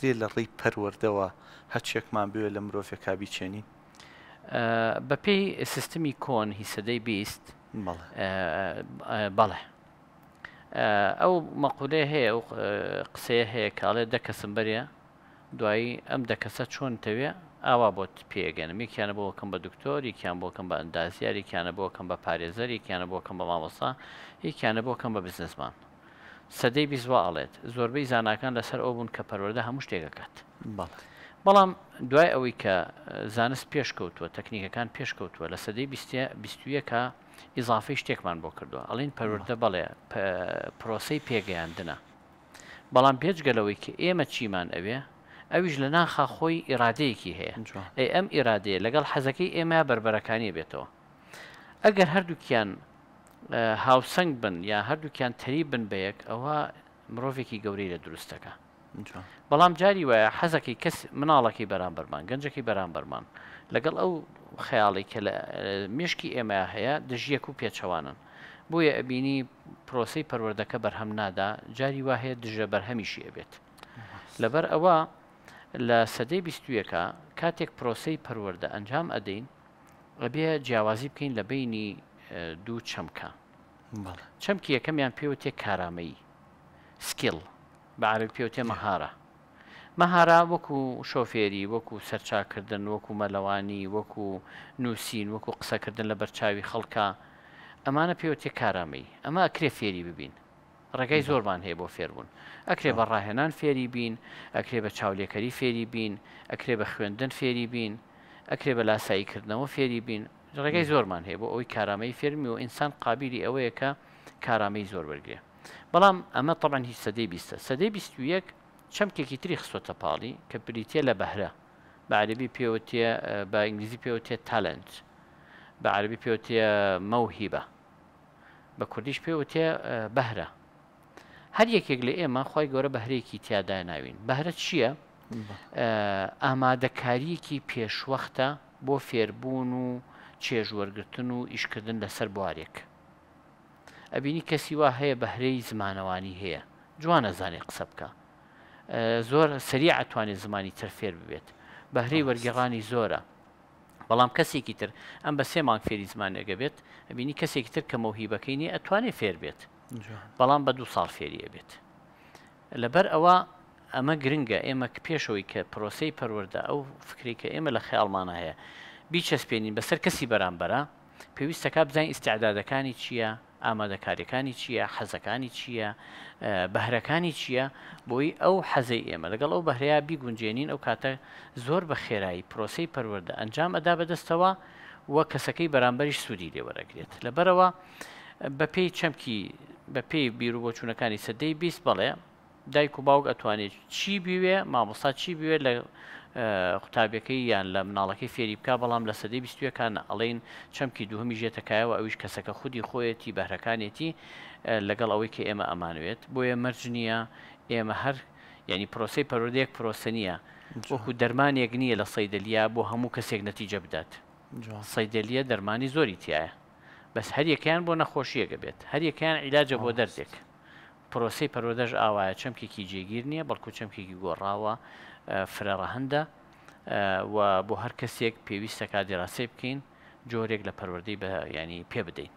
بکرێت لە ڕێی پەروەردەوە هەچێکمان بێ لە مرۆڤێک کابیچێنین بە پێی سیستمی کۆن هیسەدەی بیست بەڵێ ئەو مەقولێ هەیە و قسەیە هەیە کاڵێ دەکەسم بەرە دوایی ئەم دەکەسە چۆن تەوێ ئاوا بۆت پێگەنم یکیانە بۆکەم بە دکتۆر یکیان بۆکەم بە ئەندازیار یکیانە بۆکەم بە پارێزەر یکیانە بۆکەم بە مامۆسا یکیانە بۆکەم بە بزنسمان سەدەی بیزوا ئەڵێت زۆربەی زانکان لەسەر ئەو بوون کە پەروەدە هەموو شتێکەکەات بەڵام دوای ئەوەی کە زانست پێشکەوتووە تەکنیکەکان پێشکەوتووە لە سەدەی بیستویەکە ئیزافی شتێکمان بۆ کردووە ئەڵین پەروەدە بەڵێ پرۆسی پێگەیاندنە بەڵام پێچگەلەوەی کە ئێمە چیمان ئەوێ ئەویش لە ناخا خۆی ئیرادەیەکی هەیە ئەم ئیرادەیە لەگەڵ حەزەکەی ئێمە بربەرەکانی بێتەوە ئەگەر هەردووکیان هاوسنگ بن یا هەردووکیان تەری بن بە یەک ئەوە مرۆڤێکی گەورەی لە دروستەکە بەڵام جاری وایە حەزەکەی کەس مناڵەکەی بەرامبەرمان گەنجەکەی بەرامبەرمان لەگەڵ ئەو خەیاڵی کە لە مشکی ئێمە هەیە دژیەک و پێچەوانن بۆیە ئەبینی پرۆسی پەروەردەکە بەرهەم نادا جاری واهەیە دژە بەرهەمیشی ئەبێت لەبەر ئەوە لە سەدەی بیستویەکە کاتێک پرۆسی پەروەەردە ئەنجام ئەدەین ئەبێ جیاوازی بکەین لە بینی دوو چەمکە چەمکی یەکەمیان پێوتێ کارامەیی سکیل بە عرب پێوتێ مەهارە مەهارا وەکو شۆفێری وەکو سەرچاکردن وەکو مەلەوانی وەکو نووسین وەکو قسەکردن لە بەرچاوی خەڵکە ئەمانە پێوتێ کارامەی ئەمە ئەکرێ فێری ببین ڕێگەی زۆرمان هەیە بۆ فێربوون ئەکرێ بە ڕاهێنان فێری بین ئەکرێ بە چاولێکەری فێری بین ئەکرێ بە خوێندن فێری بین ئەکرێ بە لاساییکردنەوە فێری بین ڕێگەی زۆرمان هەیە بۆ ئەوی کارامەی فێرمی و ئینسان قابلی ئەوەیە کە کارامەی زۆر وەرگێ بەڵام ئەمە طبعاان هیچ سەدەی بیستە سەدەی 21 چەمکێکی تری خسۆتە پاڵی کە بریتە لە بەهرە بە عربی پێوتێ بە ئینگلیزی پێوتێ تالنت بە عربی پێوتێ مەوهیبە بە کوردیش پێوتێ بەهرە هەر یەکێک لە ئێمە خی گەورە بەهرێکی تیادا ناوین بەهرە چییە؟ ئامادەکاریەکی پێشوەختە بۆ فێربوون و چێژوەرگتن و ئیشکردن لەسەر بوارێک ئەبینی کەسی وا هەیە بەهرەی زمانەوانی هەیە جوانە زانێ قسە بکە زۆر سریع ئەتوانێت زمانی تەرفێر ببێت بەهرەی وەرگێڕانی زۆرە بەڵام کەسێکی تر ئەم بە سێ مانگ فێری زمانێگە بێت ئەبینی کەسێکی تر کە مەوهیبەکەی نیە ئەتوانێت فێر بێت بەڵام بە دوو ساڵ فێریە بێت لەبەر ئەوە ئەمە گرنگە ئێمە پێشەوەی کە پرۆسی پەروەەردە ئەو فکری کە ئێمە لە خیاڵمان هەیە بیچەسپێنین بەسەر کەسی بەرامبەرە پێویستەکە بزانین ئیسعدادەکانی چییە ئامادەکاریەکانی چییە حەزەکانی چییە بەهرەکانی چییە بۆی ئەو حەزەی ئێمە لەگەڵ ئەو بەهرەیە بیگونجێنین ئەو کاتە زۆر بە خێرایی پرۆسی پەروەەردە ئەنجام ئەدا بەدەستەوە وە کەسەکەی بەرامبەریش سوودی لێوەرەگرێت لەبەرەوە بە پێی چەمکی بە پێی بیر و بۆچوونەکانی سەدەی بیست بەڵێ دایک و باوک ئەتوانێت چی بوێ مامۆستا چی بوێ لە قوتابەکەی یان لە مناڵەکەی فێری بک بەڵام لە سەدەی بیستویەکان ئەڵین چەمکی دوهمی ژێتەکایەوە ئەویش کەسەکە خودی خۆیەتی بەهرەکانێتی لەگەڵ ئەوەی کە ئێمە ئەمانوێت بۆیە مەرج نییە ئێمە هەر ینی پرۆسی پەرۆدەیەک پرۆسە نییە وەکو دەرمانێک نییە لە سەیدلیا بۆ هەموو کەسێک نەتیجە بدات سەیدلیە دەرمانی زۆری تایە بەس هەریەکەیان بۆ نەخۆشیەکە بێت هەریەکەیان عیلاجە بۆ دەرزێک. پرۆسی پەرۆدەش ئاوایە چەمکێکی جێگیر نییە بەڵکو چەمکێکی گۆڕاوە فرەڕە هەندە و بۆ هەر کەسێک پێویستەکە دیراسی بکەین جۆرێک لە پەروەردەی بە ینی پێ بدەین.